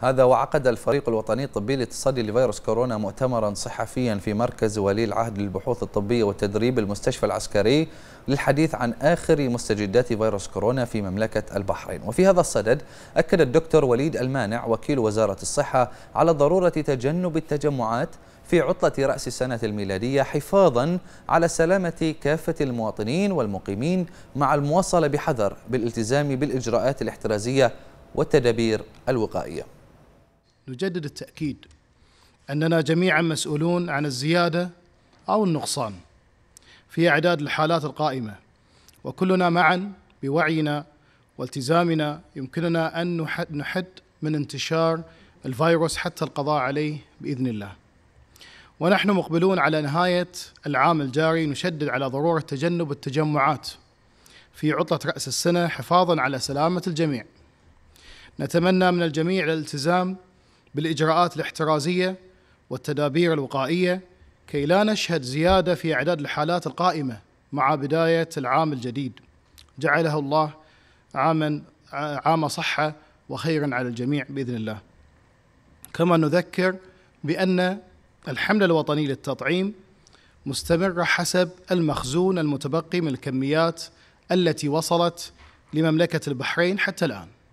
هذا وعقد الفريق الوطني الطبي للتصدي لفيروس كورونا مؤتمرا صحفيا في مركز ولي العهد للبحوث الطبية والتدريب المستشفى العسكري للحديث عن آخر مستجدات فيروس كورونا في مملكة البحرين وفي هذا الصدد أكد الدكتور وليد المانع وكيل وزارة الصحة على ضرورة تجنب التجمعات في عطلة رأس السنة الميلادية حفاظا على سلامة كافة المواطنين والمقيمين مع المواصلة بحذر بالالتزام بالإجراءات الاحترازية والتدابير الوقائية نجدد التأكيد أننا جميعا مسؤولون عن الزيادة أو النقصان في إعداد الحالات القائمة وكلنا معا بوعينا والتزامنا يمكننا أن نحد, من انتشار الفيروس حتى القضاء عليه بإذن الله ونحن مقبلون على نهاية العام الجاري نشدد على ضرورة تجنب التجمعات في عطلة رأس السنة حفاظا على سلامة الجميع نتمنى من الجميع الالتزام بالاجراءات الاحترازيه والتدابير الوقائيه كي لا نشهد زياده في اعداد الحالات القائمه مع بدايه العام الجديد جعله الله عاما عام صحه وخيرا على الجميع باذن الله. كما نذكر بان الحمله الوطنيه للتطعيم مستمره حسب المخزون المتبقي من الكميات التي وصلت لمملكه البحرين حتى الان.